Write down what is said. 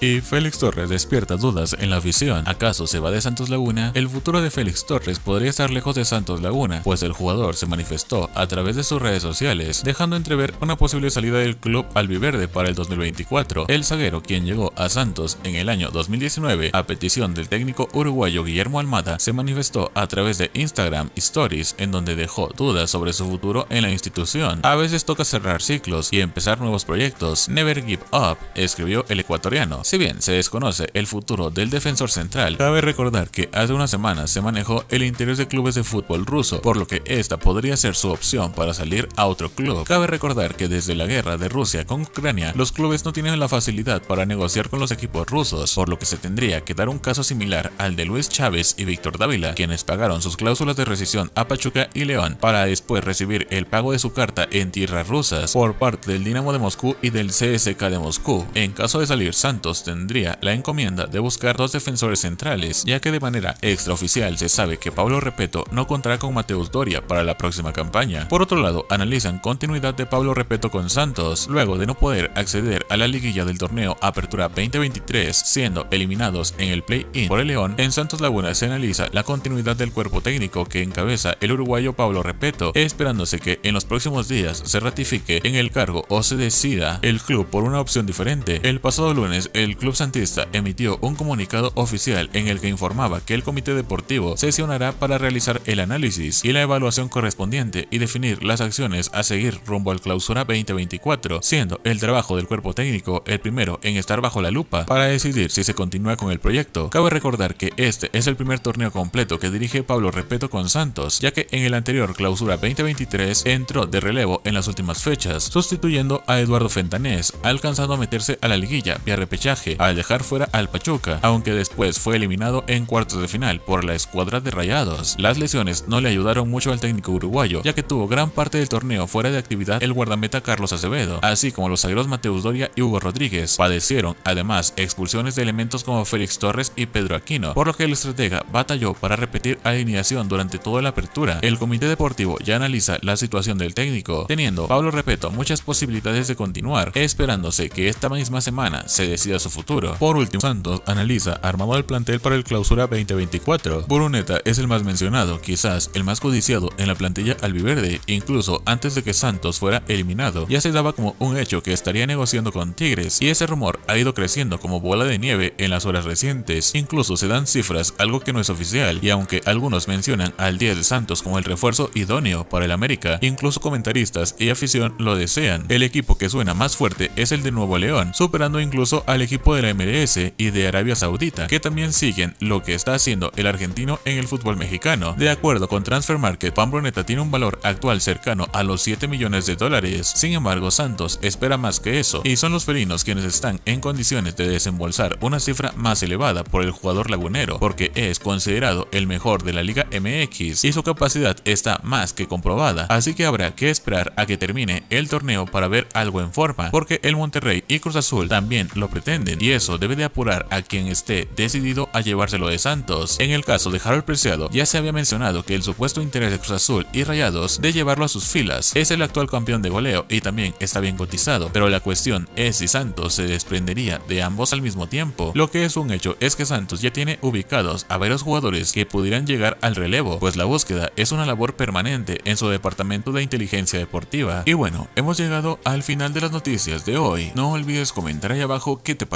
Y Félix Torres despierta dudas en la afición. ¿Acaso se va de Santos Laguna? El futuro de Félix Torres podría estar lejos de Santos Laguna, pues el jugador se manifestó a través de sus redes sociales, dejando entrever una posible salida del club albiverde para el 2024. El zaguero, quien llegó a Santos en el año 2019 a petición del técnico uruguayo Guillermo Almada, se manifestó a través de Instagram Stories, en donde dejó dudas sobre su futuro en la institución. A veces toca cerrar ciclos y empezar nuevos proyectos. Never give up, escribió el ecuatoriano bien se desconoce el futuro del defensor central, cabe recordar que hace unas semanas se manejó el interés de clubes de fútbol ruso, por lo que esta podría ser su opción para salir a otro club. Cabe recordar que desde la guerra de Rusia con Ucrania, los clubes no tienen la facilidad para negociar con los equipos rusos, por lo que se tendría que dar un caso similar al de Luis Chávez y Víctor Dávila, quienes pagaron sus cláusulas de rescisión a Pachuca y León para después recibir el pago de su carta en tierras rusas por parte del Dinamo de Moscú y del CSK de Moscú. En caso de salir Santos tendría la encomienda de buscar dos defensores centrales, ya que de manera extraoficial se sabe que Pablo Repeto no contará con Mateus Doria para la próxima campaña. Por otro lado, analizan continuidad de Pablo Repeto con Santos, luego de no poder acceder a la liguilla del torneo Apertura 2023, siendo eliminados en el play-in por el León, en Santos Laguna se analiza la continuidad del cuerpo técnico que encabeza el uruguayo Pablo Repeto, esperándose que en los próximos días se ratifique en el cargo o se decida el club por una opción diferente. El pasado lunes, el el Club Santista emitió un comunicado oficial en el que informaba que el comité deportivo sesionará para realizar el análisis y la evaluación correspondiente y definir las acciones a seguir rumbo al clausura 2024, siendo el trabajo del cuerpo técnico el primero en estar bajo la lupa para decidir si se continúa con el proyecto. Cabe recordar que este es el primer torneo completo que dirige Pablo Repeto con Santos, ya que en el anterior clausura 2023 entró de relevo en las últimas fechas, sustituyendo a Eduardo Fentanés, alcanzando a meterse a la liguilla y a repechaje al dejar fuera al Pachuca, aunque después fue eliminado en cuartos de final por la escuadra de Rayados. Las lesiones no le ayudaron mucho al técnico uruguayo, ya que tuvo gran parte del torneo fuera de actividad el guardameta Carlos Acevedo, así como los zagueros Mateus Doria y Hugo Rodríguez. Padecieron además expulsiones de elementos como Félix Torres y Pedro Aquino, por lo que el estratega batalló para repetir alineación durante toda la apertura. El comité deportivo ya analiza la situación del técnico, teniendo Pablo Repeto muchas posibilidades de continuar, esperándose que esta misma semana se decida su futuro. Por último, Santos analiza armado el plantel para el clausura 2024. Buruneta es el más mencionado, quizás el más codiciado en la plantilla albiverde, incluso antes de que Santos fuera eliminado. Ya se daba como un hecho que estaría negociando con Tigres, y ese rumor ha ido creciendo como bola de nieve en las horas recientes. Incluso se dan cifras, algo que no es oficial, y aunque algunos mencionan al día de Santos como el refuerzo idóneo para el América, incluso comentaristas y afición lo desean. El equipo que suena más fuerte es el de Nuevo León, superando incluso al equipo equipo de la MLS y de Arabia Saudita, que también siguen lo que está haciendo el argentino en el fútbol mexicano. De acuerdo con Transfer Market, Pambroneta tiene un valor actual cercano a los 7 millones de dólares. Sin embargo, Santos espera más que eso y son los felinos quienes están en condiciones de desembolsar una cifra más elevada por el jugador lagunero, porque es considerado el mejor de la Liga MX y su capacidad está más que comprobada, así que habrá que esperar a que termine el torneo para ver algo en forma, porque el Monterrey y Cruz Azul también lo pretenden y eso debe de apurar a quien esté decidido a llevárselo de Santos. En el caso de Harold Preciado, ya se había mencionado que el supuesto interés de Cruz Azul y Rayados de llevarlo a sus filas es el actual campeón de goleo y también está bien cotizado, pero la cuestión es si Santos se desprendería de ambos al mismo tiempo. Lo que es un hecho es que Santos ya tiene ubicados a varios jugadores que pudieran llegar al relevo, pues la búsqueda es una labor permanente en su departamento de inteligencia deportiva. Y bueno, hemos llegado al final de las noticias de hoy. No olvides comentar ahí abajo qué te parece